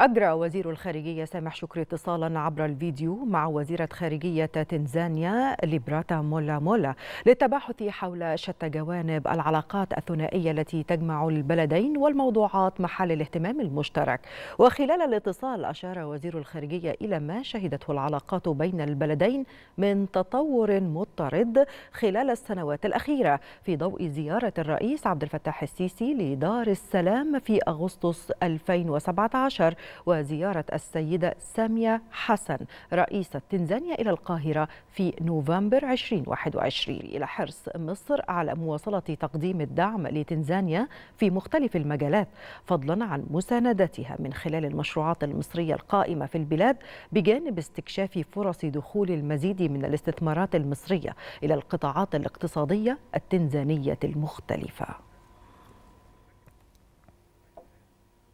أجرى وزير الخارجية سامح شكري اتصالا عبر الفيديو مع وزيرة خارجية تنزانيا ليبراتا مولا مولا للتباحث حول شتى جوانب العلاقات الثنائية التي تجمع البلدين والموضوعات محل الاهتمام المشترك وخلال الاتصال أشار وزير الخارجية إلى ما شهدته العلاقات بين البلدين من تطور مضطرد خلال السنوات الأخيرة في ضوء زيارة الرئيس عبد الفتاح السيسي لدار السلام في أغسطس 2017 وزيارة السيدة سامية حسن رئيسة تنزانيا إلى القاهرة في نوفمبر 2021 إلى حرص مصر على مواصلة تقديم الدعم لتنزانيا في مختلف المجالات فضلا عن مساندتها من خلال المشروعات المصرية القائمة في البلاد بجانب استكشاف فرص دخول المزيد من الاستثمارات المصرية إلى القطاعات الاقتصادية التنزانية المختلفة